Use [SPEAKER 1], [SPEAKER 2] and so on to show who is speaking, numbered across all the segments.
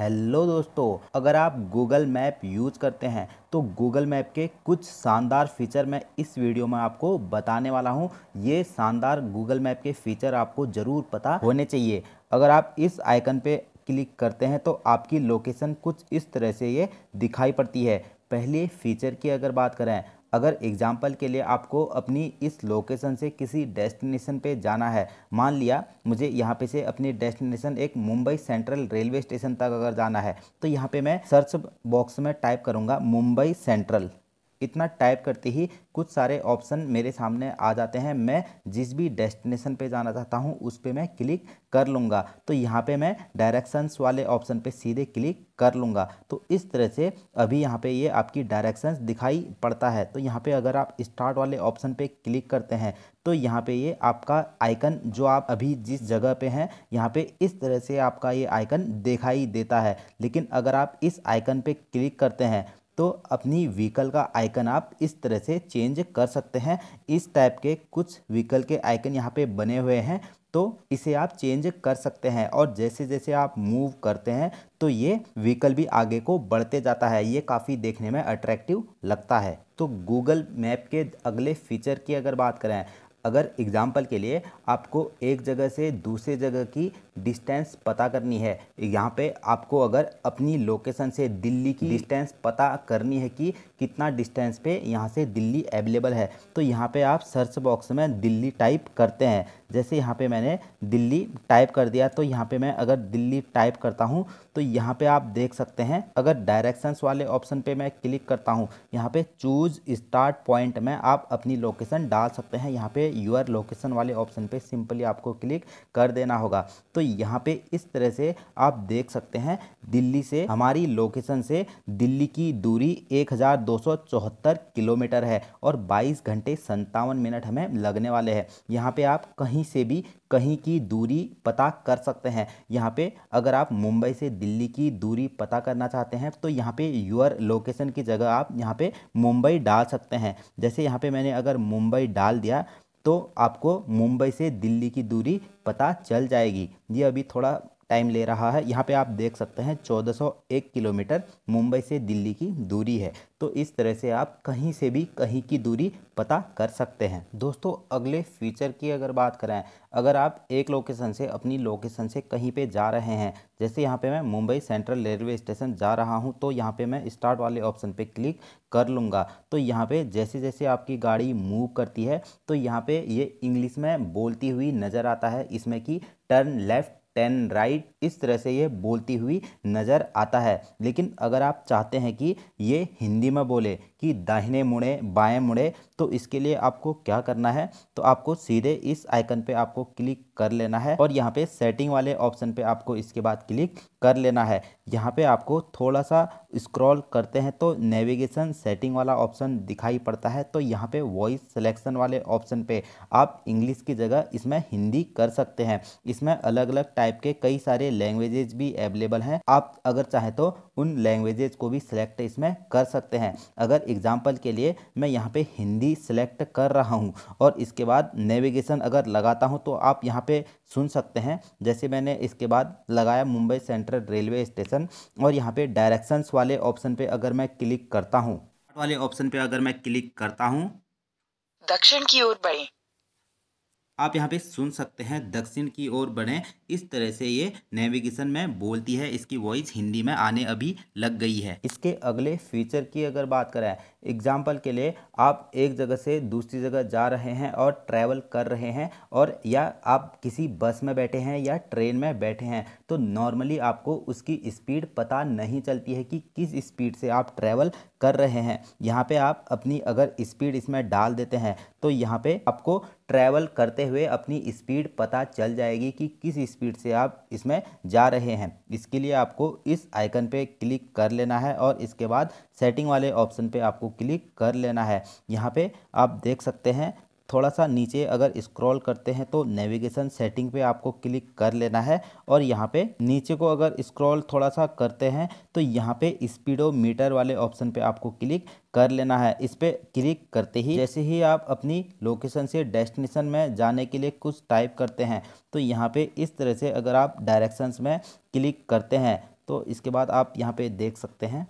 [SPEAKER 1] hello दोस्तों अगर आप गूगल मैप यूज़ करते हैं तो गूगल मैप के कुछ शानदार फीचर मैं इस वीडियो में आपको बताने वाला हूं ये शानदार गूगल मैप के फीचर आपको ज़रूर पता होने चाहिए अगर आप इस आइकन पे क्लिक करते हैं तो आपकी लोकेशन कुछ इस तरह से ये दिखाई पड़ती है पहले फीचर की अगर बात करें अगर एग्ज़ाम्पल के लिए आपको अपनी इस लोकेशन से किसी डेस्टिनेशन पे जाना है मान लिया मुझे यहाँ पे से अपनी डेस्टिनेशन एक मुंबई सेंट्रल रेलवे स्टेशन तक अगर जाना है तो यहाँ पे मैं सर्च बॉक्स में टाइप करूँगा मुंबई सेंट्रल इतना टाइप करते ही कुछ सारे ऑप्शन मेरे सामने आ जाते हैं मैं जिस भी डेस्टिनेशन पे जाना चाहता हूँ उस पर मैं क्लिक कर लूँगा तो यहाँ पे मैं डायरेक्शंस वाले ऑप्शन पे सीधे क्लिक कर लूँगा तो इस तरह से अभी यहाँ पे ये यह आपकी डायरेक्शंस दिखाई पड़ता है तो यहाँ पे अगर आप स्टार्ट वाले ऑप्शन पे क्लिक करते हैं तो यहाँ पे ये आपका आइकन जो आप अभी जिस जगह पे हैं यहाँ पे इस तरह से आपका ये आइकन दिखाई देता है लेकिन अगर आप इस आइकन पे क्लिक करते हैं तो अपनी व्हीकल का आइकन आप इस तरह से चेंज कर सकते हैं इस टाइप के कुछ व्हीकल के आइकन यहाँ पे बने हुए हैं तो इसे आप चेंज कर सकते हैं और जैसे जैसे आप मूव करते हैं तो ये व्हीकल भी आगे को बढ़ते जाता है ये काफ़ी देखने में अट्रैक्टिव लगता है तो गूगल मैप के अगले फीचर की अगर बात करें अगर एग्ज़ाम्पल के लिए आपको एक जगह से दूसरे जगह की डिस्टेंस पता करनी है यहाँ पे आपको अगर अपनी लोकेशन से दिल्ली की डिस्टेंस पता करनी है कि कितना डिस्टेंस पे यहाँ से दिल्ली अवेलेबल है तो यहाँ पे आप सर्च बॉक्स में दिल्ली टाइप करते हैं जैसे यहाँ पे मैंने दिल्ली टाइप कर दिया तो यहाँ पे मैं अगर दिल्ली टाइप करता हूँ तो यहाँ पे आप देख सकते हैं अगर डायरेक्शंस वाले ऑप्शन पे मैं क्लिक करता हूँ यहाँ पे चूज स्टार्ट पॉइंट में आप अपनी लोकेशन डाल सकते हैं यहाँ पे पे यूआर लोकेशन वाले ऑप्शन पे सिंपली आपको क्लिक कर देना होगा तो यहाँ पे इस तरह से आप देख सकते हैं दिल्ली से हमारी लोकेशन से दिल्ली की दूरी एक किलोमीटर है और 22 घंटे संतावन मिनट हमें लगने वाले हैं यहाँ पे आप कहीं से भी कहीं की दूरी पता कर सकते हैं यहाँ पे अगर आप मुंबई से दिल्ली की दूरी पता करना चाहते हैं तो यहाँ पे यूर लोकेशन की जगह आप यहाँ पे मुंबई डाल सकते हैं जैसे यहाँ पे मैंने अगर मुंबई डाल दिया तो आपको मुंबई से दिल्ली की दूरी पता चल जाएगी ये अभी थोड़ा टाइम ले रहा है यहाँ पे आप देख सकते हैं 1401 किलोमीटर मुंबई से दिल्ली की दूरी है तो इस तरह से आप कहीं से भी कहीं की दूरी पता कर सकते हैं दोस्तों अगले फीचर की अगर बात करें अगर आप एक लोकेशन से अपनी लोकेशन से कहीं पे जा रहे हैं जैसे यहाँ पे मैं मुंबई सेंट्रल रेलवे स्टेशन जा रहा हूँ तो यहाँ पे मैं स्टार्ट वाले ऑप्शन पे क्लिक कर लूँगा तो यहाँ पे जैसे जैसे आपकी गाड़ी मूव करती है तो यहाँ पे ये इंग्लिश में बोलती हुई नज़र आता है इसमें कि टर्न लेफ़्ट टेन राइट इस तरह से ये बोलती हुई नज़र आता है लेकिन अगर आप चाहते हैं कि ये हिंदी में बोले कि दाहिने मुड़े बाएं मुड़े तो इसके लिए आपको क्या करना है तो आपको सीधे इस आइकन पे आपको क्लिक कर लेना है और यहाँ पे सेटिंग वाले ऑप्शन पे आपको इसके बाद क्लिक कर लेना है यहाँ पे आपको थोड़ा सा स्क्रॉल करते हैं तो नेविगेशन सेटिंग वाला ऑप्शन दिखाई पड़ता है तो यहाँ पे वॉइस सिलेक्शन वाले ऑप्शन पे आप इंग्लिश की जगह इसमें हिंदी कर सकते हैं इसमें अलग अलग टाइप के कई सारे लैंग्वेजेज भी अवेलेबल हैं आप अगर चाहें तो उन लैंग्वेजेज को भी सिलेक्ट इसमें कर सकते हैं अगर एग्जाम्पल के लिए मैं यहाँ पर हिंदी ही सिलेक्ट कर रहा हूँ और इसके बाद नेविगेशन अगर लगाता हूँ तो आप यहाँ पे सुन सकते हैं जैसे मैंने इसके बाद लगाया मुंबई सेंट्रल रेलवे स्टेशन और यहाँ पे डायरेक्शंस वाले ऑप्शन पे अगर मैं क्लिक करता हूँ वाले ऑप्शन पे अगर मैं क्लिक करता हूँ दक्षिण की ओर बढ़ी आप यहाँ पे सुन सकते हैं दक्षिण की ओर बढ़ें इस तरह से ये नेविगेशन में बोलती है इसकी वॉइस हिंदी में आने अभी लग गई है इसके अगले फीचर की अगर बात करें एग्जाम्पल के लिए आप एक जगह से दूसरी जगह जा रहे हैं और ट्रैवल कर रहे हैं और या आप किसी बस में बैठे हैं या ट्रेन में बैठे हैं तो नॉर्मली आपको उसकी स्पीड पता नहीं चलती है कि किस स्पीड से आप ट्रैवल कर रहे हैं यहाँ पे आप अपनी अगर स्पीड इसमें डाल देते हैं तो यहाँ पे आपको ट्रैवल करते हुए अपनी स्पीड पता चल जाएगी कि किस स्पीड से आप इसमें जा रहे हैं इसके लिए आपको इस आइकन पे क्लिक कर लेना है और इसके बाद सेटिंग वाले ऑप्शन पे आपको क्लिक कर लेना है यहाँ पे आप देख सकते हैं थोड़ा सा नीचे अगर स्क्रॉल करते हैं तो नेविगेशन सेटिंग पे आपको क्लिक कर लेना है और यहाँ पे नीचे को अगर स्क्रॉल थोड़ा सा करते हैं तो यहाँ पे मीटर वाले ऑप्शन पे आपको क्लिक कर लेना है इस पर क्लिक करते ही जैसे ही आप अपनी लोकेशन से डेस्टिनेशन में जाने के लिए कुछ टाइप करते हैं तो यहाँ पर इस तरह से अगर आप डायरेक्शंस में क्लिक करते हैं तो इसके बाद आप यहाँ पर देख सकते हैं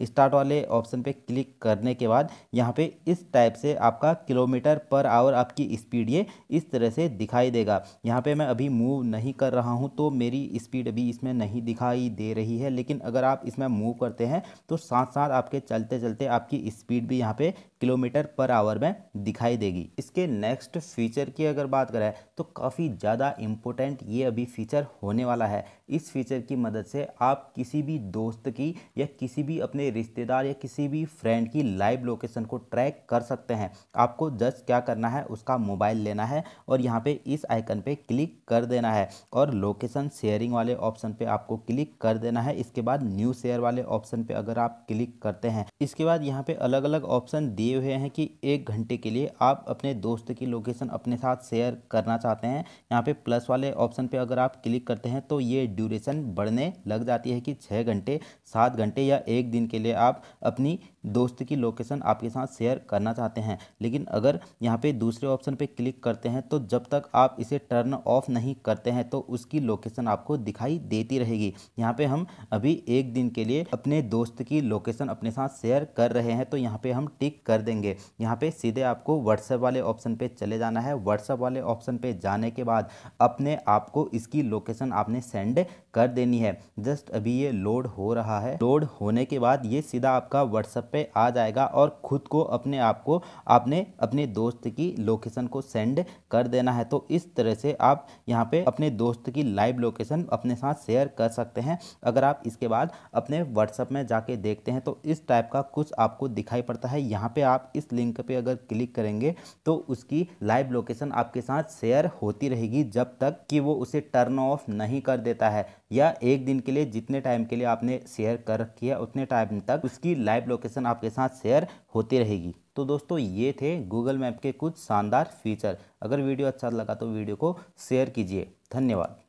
[SPEAKER 1] स्टार्ट वाले ऑप्शन पे क्लिक करने के बाद यहाँ पे इस टाइप से आपका किलोमीटर पर आवर आपकी स्पीड ये इस तरह से दिखाई देगा यहाँ पे मैं अभी मूव नहीं कर रहा हूँ तो मेरी स्पीड अभी इसमें नहीं दिखाई दे रही है लेकिन अगर आप इसमें मूव करते हैं तो साथ साथ आपके चलते चलते आपकी स्पीड भी यहाँ पर किलोमीटर पर आवर में दिखाई देगी इसके नेक्स्ट फीचर की अगर बात करें तो काफ़ी ज़्यादा इम्पोर्टेंट ये अभी फीचर होने वाला है इस फीचर की मदद से आप किसी भी दोस्त की या किसी भी अपने अपने रिश्तेदार या किसी भी फ्रेंड की लाइव लोकेशन को ट्रैक कर सकते हैं आपको जस्ट क्या करना है उसका मोबाइल लेना है और यहाँ पे इस आइकन पे क्लिक कर देना है और लोकेशन शेयरिंग वाले ऑप्शन पे आपको क्लिक कर देना है इसके बाद न्यू शेयर वाले ऑप्शन पे अगर आप क्लिक करते हैं इसके बाद यहाँ पे अलग अलग ऑप्शन दिए हुए हैं कि एक घंटे के लिए आप अपने दोस्त की लोकेशन अपने साथ शेयर करना चाहते हैं यहाँ पे प्लस वाले ऑप्शन पे अगर आप क्लिक करते हैं तो ये ड्यूरेशन बढ़ने लग जाती है कि छः घंटे सात घंटे या एक दिन के लिए आप अपनी दोस्त की लोकेशन आपके साथ शेयर करना चाहते हैं लेकिन अगर यहाँ पे दूसरे ऑप्शन पे क्लिक करते हैं तो जब तक आप इसे टर्न ऑफ नहीं करते हैं तो उसकी लोकेशन आपको दिखाई देती रहेगी यहाँ पे हम अभी एक दिन के लिए अपने दोस्त की लोकेशन अपने साथ शेयर कर रहे हैं तो यहाँ पे हम टिक कर देंगे यहाँ पे सीधे आपको व्हाट्सएप वाले ऑप्शन पर चले जाना है व्हाट्सएप वाले ऑप्शन पर जाने के बाद अपने आप को इसकी लोकेशन आपने सेंड कर देनी है जस्ट अभी ये लोड हो रहा है लोड होने के बाद ये सीधा आपका व्हाट्सएप पे आ जाएगा और खुद को अपने आप को आपने अपने दोस्त की लोकेशन को सेंड कर देना है तो इस तरह से आप यहाँ पे अपने दोस्त की लाइव लोकेशन अपने साथ शेयर कर सकते हैं अगर आप इसके बाद अपने व्हाट्सएप में जाके देखते हैं तो इस टाइप का कुछ आपको दिखाई पड़ता है यहाँ पर आप इस लिंक पर अगर क्लिक करेंगे तो उसकी लाइव लोकेशन आपके साथ शेयर होती रहेगी जब तक कि वो उसे टर्न ऑफ नहीं कर देता है या एक दिन के लिए जितने टाइम के लिए आपने शेयर कर रखी है उतने टाइम तक उसकी लाइव लोकेशन आपके साथ शेयर होती रहेगी तो दोस्तों ये थे गूगल मैप के कुछ शानदार फीचर अगर वीडियो अच्छा लगा तो वीडियो को शेयर कीजिए धन्यवाद